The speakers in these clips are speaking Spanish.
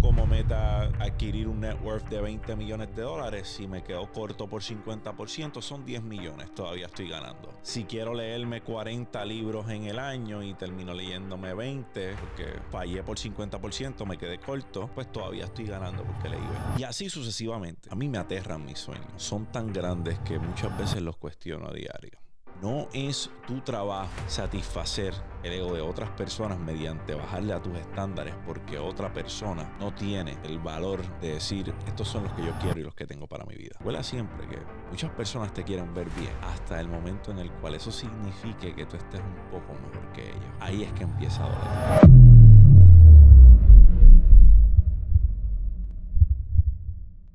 como meta adquirir un net worth de 20 millones de dólares. Si me quedo corto por 50%, son 10 millones. Todavía estoy ganando. Si quiero leerme 40 libros en el año y termino leyéndome 20, porque fallé por 50%, me quedé corto, pues todavía estoy ganando porque leí 20. Y así sucesivamente. A mí me aterran mis sueños. Son tan grandes que muchas veces los cuestiono a diario. No es tu trabajo satisfacer el ego de otras personas mediante bajarle a tus estándares porque otra persona no tiene el valor de decir estos son los que yo quiero y los que tengo para mi vida. Huela siempre que muchas personas te quieren ver bien hasta el momento en el cual eso signifique que tú estés un poco mejor que ellos. Ahí es que empieza a doler.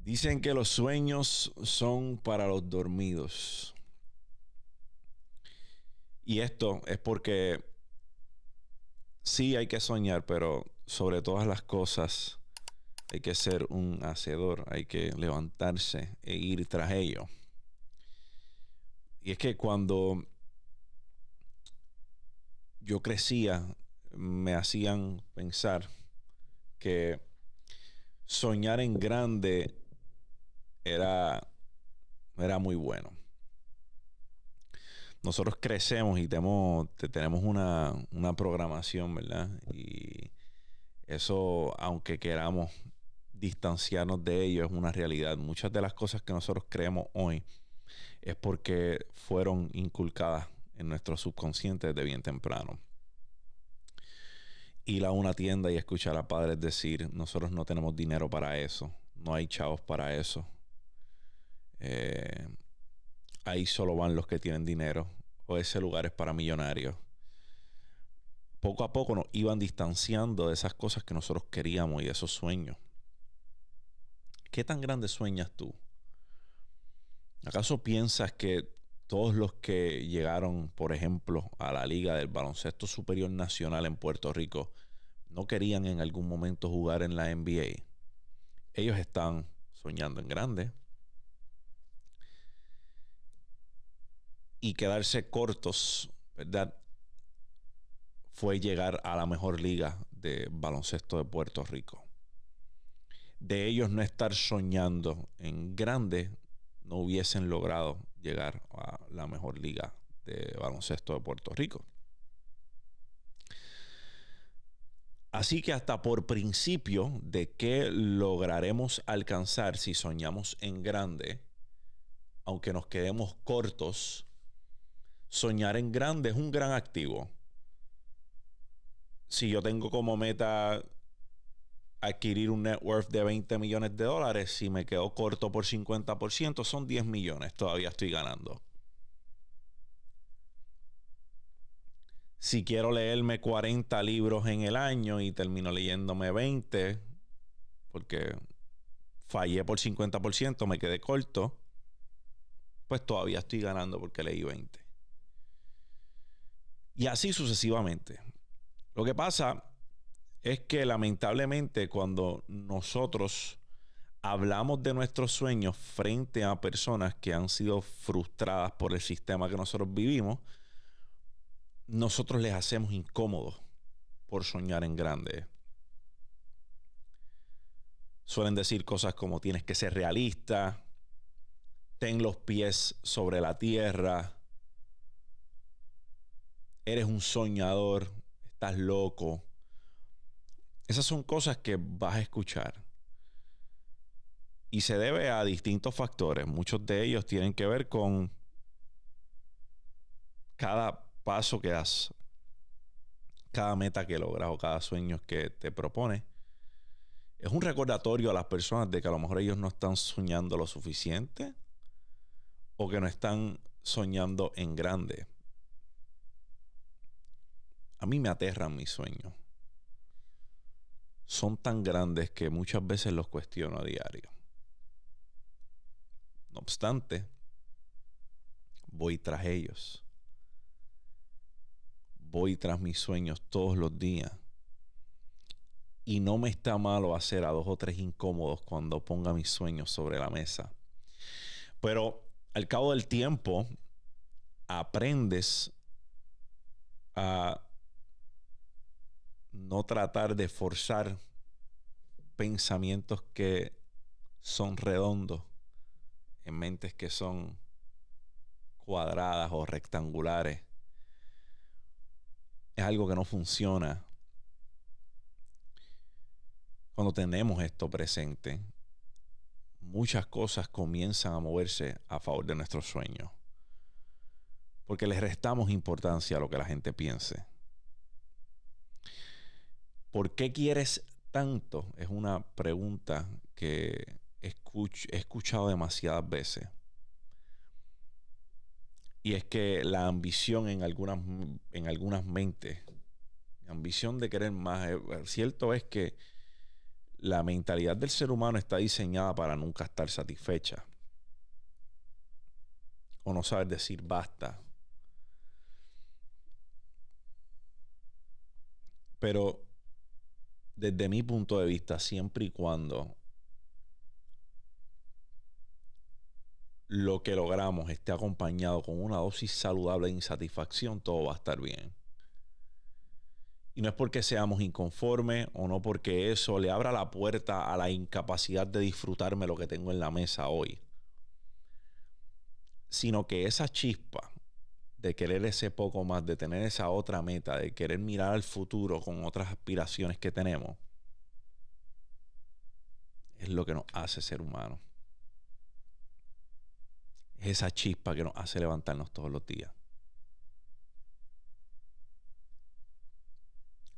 Dicen que los sueños son para los dormidos y esto es porque sí hay que soñar, pero sobre todas las cosas hay que ser un hacedor, hay que levantarse e ir tras ello. Y es que cuando yo crecía, me hacían pensar que soñar en grande era, era muy bueno nosotros crecemos y tenemos, tenemos una, una programación, ¿verdad? Y eso, aunque queramos distanciarnos de ello, es una realidad. Muchas de las cosas que nosotros creemos hoy es porque fueron inculcadas en nuestro subconsciente desde bien temprano. Ir a una tienda y escuchar a padres decir, nosotros no tenemos dinero para eso, no hay chavos para eso. Eh, ahí solo van los que tienen dinero o ese lugar es para millonarios. Poco a poco nos iban distanciando de esas cosas que nosotros queríamos y de esos sueños. ¿Qué tan grande sueñas tú? ¿Acaso piensas que todos los que llegaron, por ejemplo, a la Liga del Baloncesto Superior Nacional en Puerto Rico, no querían en algún momento jugar en la NBA? Ellos están soñando en grande y quedarse cortos, ¿verdad? Fue llegar a la mejor liga de baloncesto de Puerto Rico. De ellos no estar soñando en grande, no hubiesen logrado llegar a la mejor liga de baloncesto de Puerto Rico. Así que hasta por principio de qué lograremos alcanzar si soñamos en grande, aunque nos quedemos cortos, soñar en grande es un gran activo. Si yo tengo como meta adquirir un net worth de 20 millones de dólares, si me quedo corto por 50%, son 10 millones, todavía estoy ganando. Si quiero leerme 40 libros en el año y termino leyéndome 20, porque fallé por 50%, me quedé corto, pues todavía estoy ganando porque leí 20. Y así sucesivamente. Lo que pasa es que lamentablemente cuando nosotros hablamos de nuestros sueños frente a personas que han sido frustradas por el sistema que nosotros vivimos, nosotros les hacemos incómodos por soñar en grande. Suelen decir cosas como tienes que ser realista, ten los pies sobre la tierra, eres un soñador, estás loco. Esas son cosas que vas a escuchar. Y se debe a distintos factores. Muchos de ellos tienen que ver con cada paso que das, cada meta que logras o cada sueño que te propones. Es un recordatorio a las personas de que a lo mejor ellos no están soñando lo suficiente o que no están soñando en grande. A mí me aterran mis sueños. Son tan grandes que muchas veces los cuestiono a diario. No obstante, voy tras ellos. Voy tras mis sueños todos los días. Y no me está malo hacer a dos o tres incómodos cuando ponga mis sueños sobre la mesa. Pero al cabo del tiempo, aprendes a no tratar de forzar pensamientos que son redondos en mentes que son cuadradas o rectangulares. Es algo que no funciona. Cuando tenemos esto presente, muchas cosas comienzan a moverse a favor de nuestros sueños. Porque les restamos importancia a lo que la gente piense. ¿Por qué quieres tanto? Es una pregunta que he escuchado demasiadas veces. Y es que la ambición en algunas, en algunas mentes, ambición de querer más, eh, cierto es que la mentalidad del ser humano está diseñada para nunca estar satisfecha. O no saber decir basta. Pero desde mi punto de vista, siempre y cuando lo que logramos esté acompañado con una dosis saludable de insatisfacción, todo va a estar bien. Y no es porque seamos inconformes o no porque eso le abra la puerta a la incapacidad de disfrutarme lo que tengo en la mesa hoy, sino que esa chispa de querer ese poco más, de tener esa otra meta, de querer mirar al futuro con otras aspiraciones que tenemos, es lo que nos hace ser humanos. Es esa chispa que nos hace levantarnos todos los días.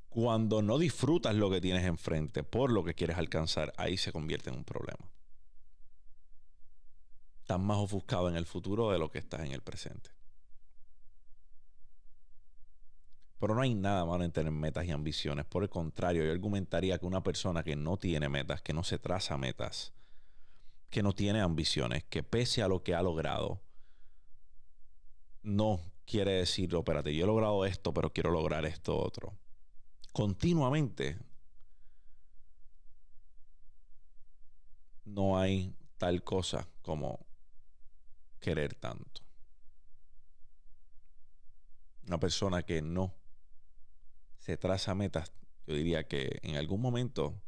Cuando no disfrutas lo que tienes enfrente por lo que quieres alcanzar, ahí se convierte en un problema. Estás más ofuscado en el futuro de lo que estás en el presente. Pero no hay nada malo en tener metas y ambiciones. Por el contrario, yo argumentaría que una persona que no tiene metas, que no se traza metas, que no tiene ambiciones, que pese a lo que ha logrado, no quiere decir, espérate, yo he logrado esto, pero quiero lograr esto otro. Continuamente no hay tal cosa como querer tanto. Una persona que no se traza metas, yo diría que en algún momento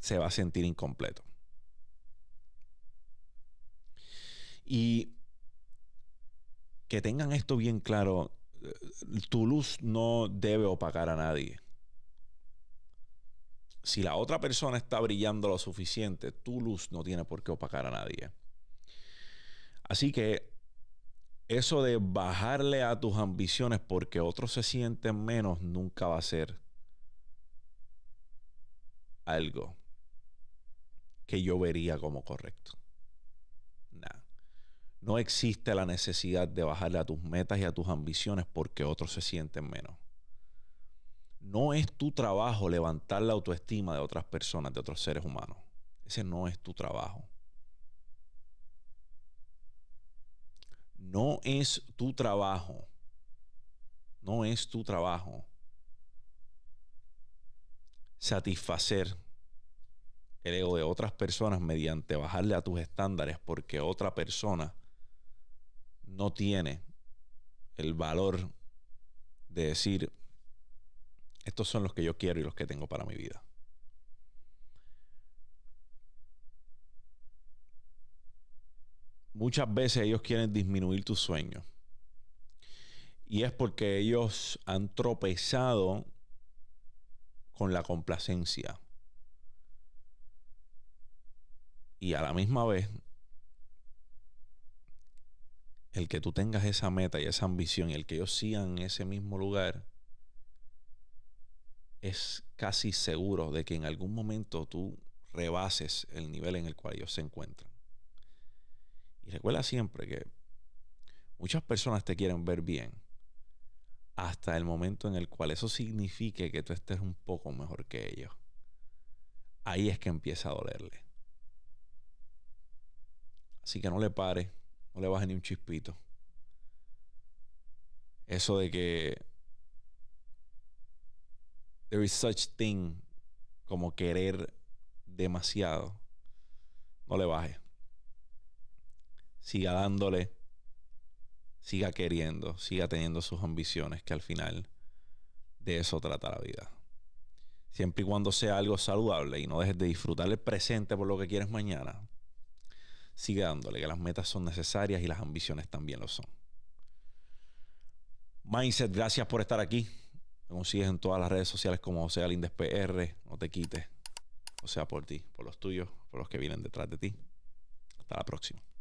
se va a sentir incompleto. Y que tengan esto bien claro, eh, tu luz no debe opacar a nadie. Si la otra persona está brillando lo suficiente, tu luz no tiene por qué opacar a nadie. Así que eso de bajarle a tus ambiciones porque otros se sienten menos nunca va a ser algo que yo vería como correcto. No existe la necesidad de bajarle a tus metas y a tus ambiciones porque otros se sienten menos. No es tu trabajo levantar la autoestima de otras personas, de otros seres humanos. Ese no es tu trabajo. no es tu trabajo. No es tu trabajo satisfacer el ego de otras personas mediante bajarle a tus estándares porque otra persona no tiene el valor de decir, estos son los que yo quiero y los que tengo para mi vida. muchas veces ellos quieren disminuir tus sueños. Y es porque ellos han tropezado con la complacencia. Y a la misma vez, el que tú tengas esa meta y esa ambición y el que ellos sigan en ese mismo lugar, es casi seguro de que en algún momento tú rebases el nivel en el cual ellos se encuentran. Y recuerda siempre que muchas personas te quieren ver bien hasta el momento en el cual eso signifique que tú estés un poco mejor que ellos. Ahí es que empieza a dolerle. Así que no le pare, no le baje ni un chispito. Eso de que there is such thing como querer demasiado. No le bajes siga dándole, siga queriendo, siga teniendo sus ambiciones, que al final de eso trata la vida. Siempre y cuando sea algo saludable y no dejes de disfrutar el presente por lo que quieres mañana, sigue dándole, que las metas son necesarias y las ambiciones también lo son. Mindset, gracias por estar aquí. Me consigues en todas las redes sociales como sea. Lindespr, No te quites. O sea, por ti, por los tuyos, por los que vienen detrás de ti. Hasta la próxima.